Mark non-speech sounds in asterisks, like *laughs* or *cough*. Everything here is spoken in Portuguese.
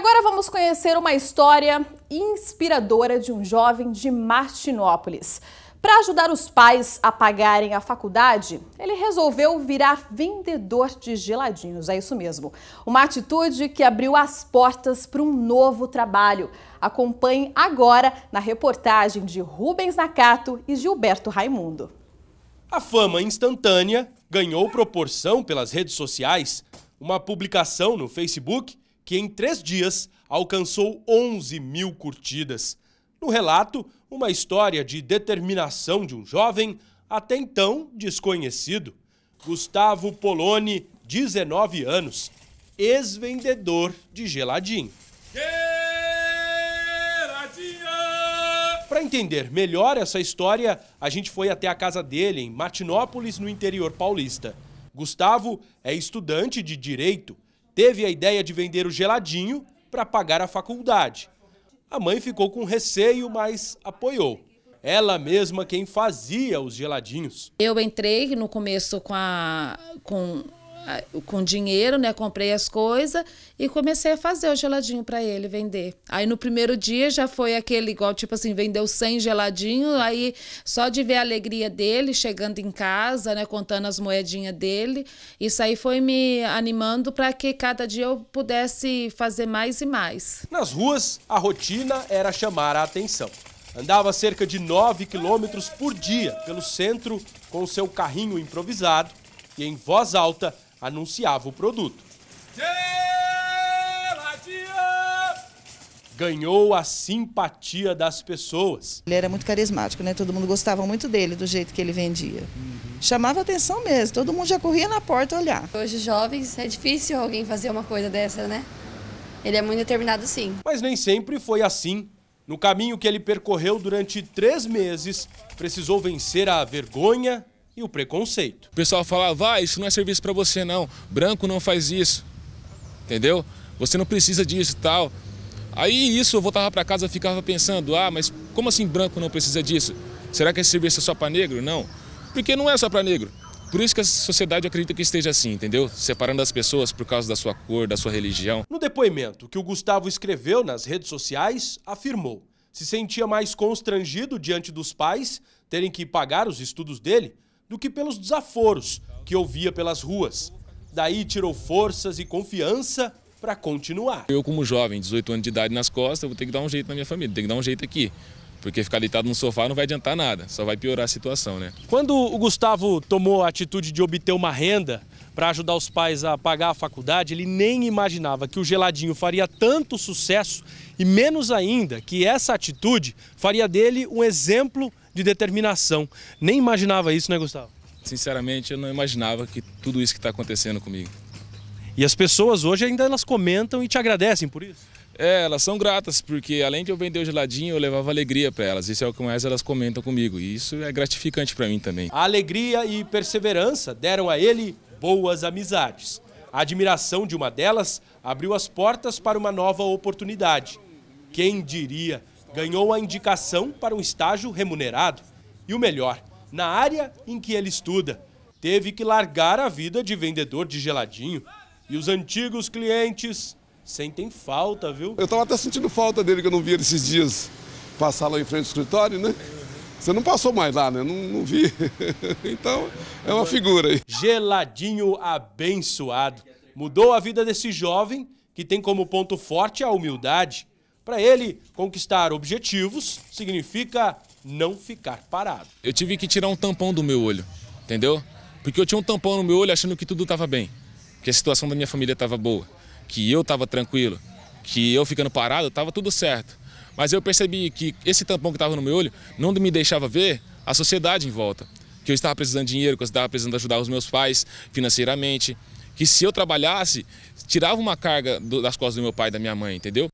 agora vamos conhecer uma história inspiradora de um jovem de Martinópolis. Para ajudar os pais a pagarem a faculdade, ele resolveu virar vendedor de geladinhos, é isso mesmo. Uma atitude que abriu as portas para um novo trabalho. Acompanhe agora na reportagem de Rubens Nakato e Gilberto Raimundo. A fama instantânea ganhou proporção pelas redes sociais. Uma publicação no Facebook que em três dias alcançou 11 mil curtidas. No relato, uma história de determinação de um jovem até então desconhecido. Gustavo Poloni, 19 anos, ex-vendedor de geladinho. Para entender melhor essa história, a gente foi até a casa dele em Matinópolis, no interior paulista. Gustavo é estudante de direito teve a ideia de vender o geladinho para pagar a faculdade. A mãe ficou com receio, mas apoiou. Ela mesma quem fazia os geladinhos. Eu entrei no começo com a com ah, com dinheiro, né? Comprei as coisas e comecei a fazer o geladinho para ele vender. Aí no primeiro dia já foi aquele igual, tipo assim, vendeu 100 geladinho, aí só de ver a alegria dele chegando em casa, né, contando as moedinhas dele, isso aí foi me animando para que cada dia eu pudesse fazer mais e mais. Nas ruas, a rotina era chamar a atenção. Andava cerca de 9 quilômetros por dia pelo centro com o seu carrinho improvisado e em voz alta anunciava o produto. Ganhou a simpatia das pessoas. Ele era muito carismático, né? Todo mundo gostava muito dele, do jeito que ele vendia. Uhum. Chamava atenção mesmo, todo mundo já corria na porta olhar. Hoje, jovens, é difícil alguém fazer uma coisa dessa, né? Ele é muito determinado, sim. Mas nem sempre foi assim. No caminho que ele percorreu durante três meses, precisou vencer a vergonha, e o preconceito. O pessoal fala, vai, isso não é serviço para você não, branco não faz isso, entendeu? Você não precisa disso tal. Aí isso eu voltava para casa ficava pensando, ah, mas como assim branco não precisa disso? Será que esse serviço é só para negro? Não, porque não é só para negro. Por isso que a sociedade acredita que esteja assim, entendeu? Separando as pessoas por causa da sua cor, da sua religião. No depoimento que o Gustavo escreveu nas redes sociais, afirmou se sentia mais constrangido diante dos pais terem que pagar os estudos dele do que pelos desaforos que ouvia pelas ruas. Daí tirou forças e confiança para continuar. Eu, como jovem, 18 anos de idade nas costas, vou ter que dar um jeito na minha família, tem que dar um jeito aqui. Porque ficar deitado no sofá não vai adiantar nada, só vai piorar a situação, né? Quando o Gustavo tomou a atitude de obter uma renda para ajudar os pais a pagar a faculdade, ele nem imaginava que o geladinho faria tanto sucesso e menos ainda que essa atitude faria dele um exemplo de determinação. Nem imaginava isso, né, Gustavo? Sinceramente, eu não imaginava que tudo isso que está acontecendo comigo. E as pessoas hoje ainda elas comentam e te agradecem por isso? É, elas são gratas, porque além de eu vender o geladinho, eu levava alegria para elas. Isso é o que mais elas comentam comigo. E isso é gratificante para mim também. A alegria e perseverança deram a ele boas amizades. A admiração de uma delas abriu as portas para uma nova oportunidade. Quem diria ganhou a indicação para um estágio remunerado. E o melhor, na área em que ele estuda, teve que largar a vida de vendedor de geladinho. E os antigos clientes sentem falta, viu? Eu estava até sentindo falta dele, que eu não via esses dias passar lá em frente ao escritório, né? Você não passou mais lá, né? Não, não vi. *laughs* Então, é uma figura aí. Geladinho abençoado. Mudou a vida desse jovem que tem como ponto forte a humildade. Para ele, conquistar objetivos significa não ficar parado. Eu tive que tirar um tampão do meu olho, entendeu? Porque eu tinha um tampão no meu olho achando que tudo estava bem, que a situação da minha família estava boa, que eu estava tranquilo, que eu ficando parado estava tudo certo. Mas eu percebi que esse tampão que estava no meu olho não me deixava ver a sociedade em volta, que eu estava precisando de dinheiro, que eu estava precisando ajudar os meus pais financeiramente, que se eu trabalhasse, tirava uma carga do, das costas do meu pai e da minha mãe, entendeu?